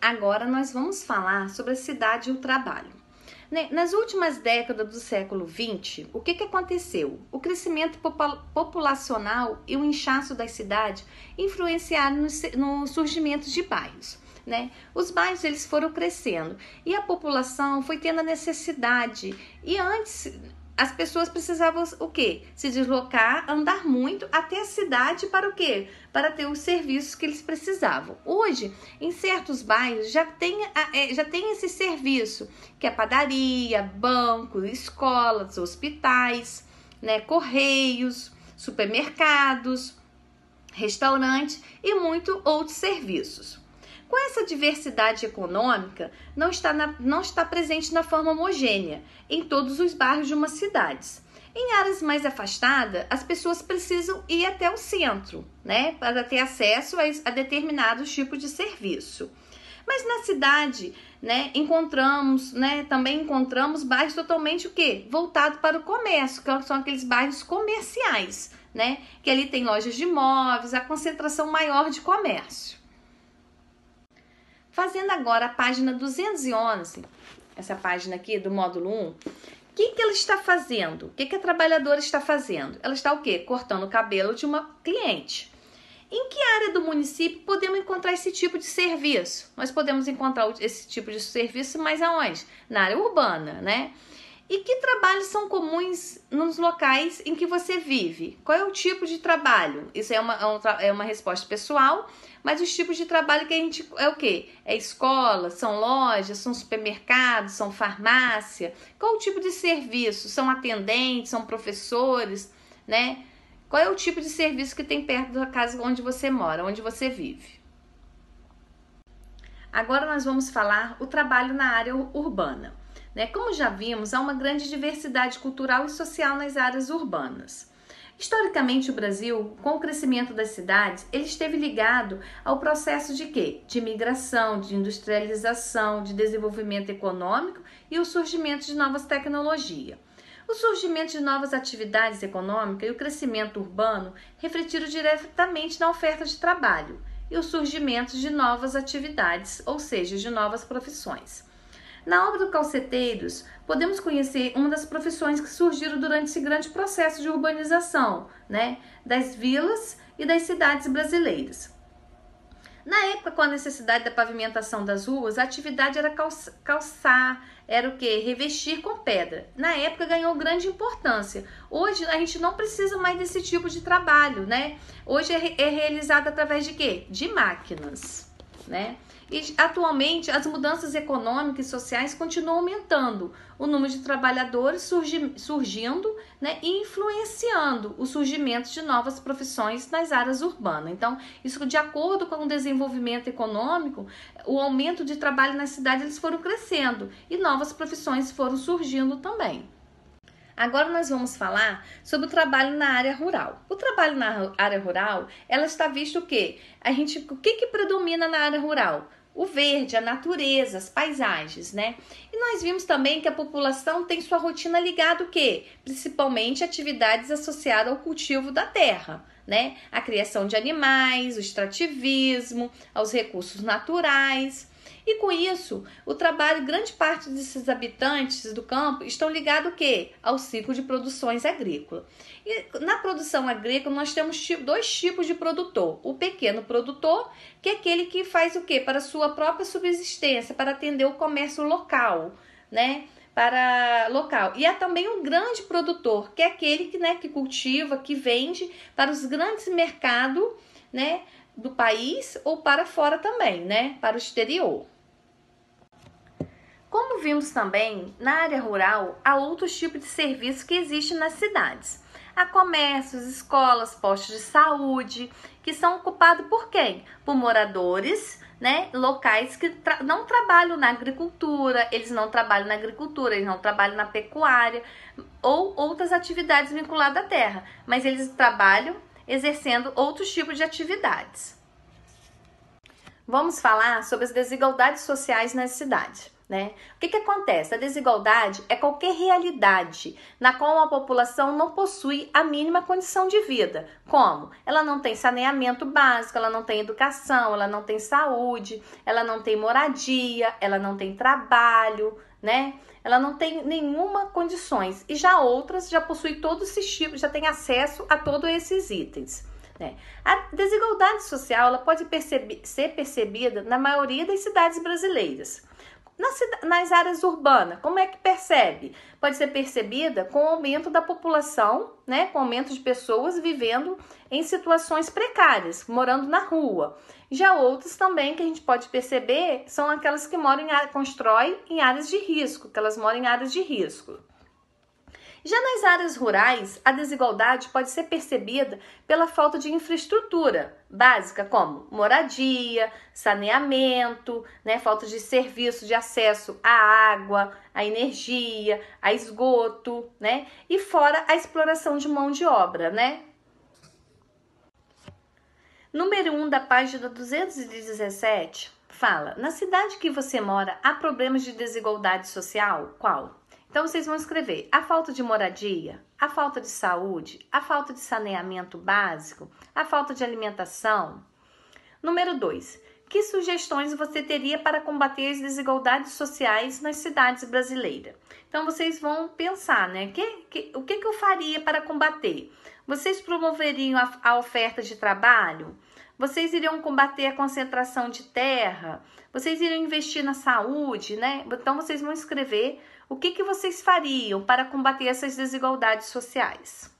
Agora nós vamos falar sobre a cidade e o trabalho. Nas últimas décadas do século XX, o que, que aconteceu? O crescimento populacional e o inchaço das cidades influenciaram no, surgimento de bairros. Né? Os bairros eles foram crescendo e a população foi tendo a necessidade. E antes as pessoas precisavam o quê? Se deslocar, andar muito até a cidade para o quê? Para ter os serviços que eles precisavam. Hoje, em certos bairros já tem, é, já tem esse serviço, que é padaria, banco, escolas, hospitais, né, correios, supermercados, restaurante e muito outros serviços. Com essa diversidade econômica, não está, na, não está presente na forma homogênea em todos os bairros de uma cidade. Em áreas mais afastadas, as pessoas precisam ir até o centro, né, para ter acesso a, a determinados tipos de serviço. Mas na cidade, né, encontramos, né, também encontramos bairros totalmente o quê? Voltado para o comércio, que são aqueles bairros comerciais, né, que ali tem lojas de imóveis, a concentração maior de comércio. Fazendo agora a página 211, essa página aqui do módulo 1, o que, que ela está fazendo? O que, que a trabalhadora está fazendo? Ela está o quê? Cortando o cabelo de uma cliente. Em que área do município podemos encontrar esse tipo de serviço? Nós podemos encontrar esse tipo de serviço, mas aonde? Na área urbana, né? E que trabalhos são comuns nos locais em que você vive? Qual é o tipo de trabalho? Isso é uma, é, é uma resposta pessoal, mas os tipos de trabalho que a gente. É o quê? É escola, são lojas, são supermercados, são farmácia? Qual o tipo de serviço? São atendentes, são professores, né? Qual é o tipo de serviço que tem perto da casa onde você mora, onde você vive? Agora nós vamos falar o trabalho na área urbana. Né? Como já vimos, há uma grande diversidade cultural e social nas áreas urbanas. Historicamente, o Brasil, com o crescimento das cidades, ele esteve ligado ao processo de quê? De migração, de industrialização, de desenvolvimento econômico e o surgimento de novas tecnologias. O surgimento de novas atividades econômicas e o crescimento urbano refletiram diretamente na oferta de trabalho e o surgimento de novas atividades, ou seja, de novas profissões. Na obra do Calceteiros, podemos conhecer uma das profissões que surgiram durante esse grande processo de urbanização né, das vilas e das cidades brasileiras. Na época, com a necessidade da pavimentação das ruas, a atividade era calçar, era o que? Revestir com pedra. Na época ganhou grande importância. Hoje a gente não precisa mais desse tipo de trabalho, né? Hoje é, é realizado através de quê? De máquinas né? E atualmente as mudanças econômicas e sociais continuam aumentando, o número de trabalhadores surgi, surgindo né, e influenciando o surgimento de novas profissões nas áreas urbanas. Então, isso de acordo com o desenvolvimento econômico, o aumento de trabalho na cidade eles foram crescendo e novas profissões foram surgindo também. Agora nós vamos falar sobre o trabalho na área rural. O trabalho na área rural, ela está visto o quê? A gente, o que que predomina na área rural? o verde, a natureza, as paisagens, né? E nós vimos também que a população tem sua rotina ligada o quê? Principalmente atividades associadas ao cultivo da terra né, criação de animais, o extrativismo, aos recursos naturais. E com isso, o trabalho, grande parte desses habitantes do campo estão ligados ao Ao ciclo de produções agrícolas. E na produção agrícola, nós temos dois tipos de produtor. O pequeno produtor, que é aquele que faz o quê? Para sua própria subsistência, para atender o comércio local, né? para local. E é também um grande produtor, que é aquele que, né, que cultiva, que vende para os grandes mercados né, do país ou para fora também, né, para o exterior. Como vimos também, na área rural há outros tipos de serviços que existem nas cidades a comércios, escolas, postos de saúde, que são ocupados por quem? Por moradores, né, locais que tra não trabalham na agricultura, eles não trabalham na agricultura, eles não trabalham na pecuária ou outras atividades vinculadas à terra, mas eles trabalham exercendo outros tipos de atividades. Vamos falar sobre as desigualdades sociais na cidade. Né? O que, que acontece? A desigualdade é qualquer realidade na qual a população não possui a mínima condição de vida. Como? Ela não tem saneamento básico, ela não tem educação, ela não tem saúde, ela não tem moradia, ela não tem trabalho, né? Ela não tem nenhuma condições. E já outras já possui todos esses tipos, já tem acesso a todos esses itens. Né? A desigualdade social ela pode percebi ser percebida na maioria das cidades brasileiras nas áreas urbanas, como é que percebe? Pode ser percebida com o aumento da população, né, com o aumento de pessoas vivendo em situações precárias, morando na rua. Já outras também que a gente pode perceber são aquelas que moram em constrói em áreas de risco, que elas moram em áreas de risco. Já nas áreas rurais, a desigualdade pode ser percebida pela falta de infraestrutura básica, como moradia, saneamento, né, falta de serviço de acesso à água, à energia, a esgoto, né, e fora a exploração de mão de obra, né? Número 1 um da página 217 fala: Na cidade que você mora, há problemas de desigualdade social? Qual? Então vocês vão escrever a falta de moradia, a falta de saúde, a falta de saneamento básico, a falta de alimentação. Número 2. Que sugestões você teria para combater as desigualdades sociais nas cidades brasileiras? Então vocês vão pensar, né? Que, que, o que, que eu faria para combater? Vocês promoveriam a, a oferta de trabalho? Vocês iriam combater a concentração de terra? Vocês iriam investir na saúde, né? Então vocês vão escrever o que, que vocês fariam para combater essas desigualdades sociais.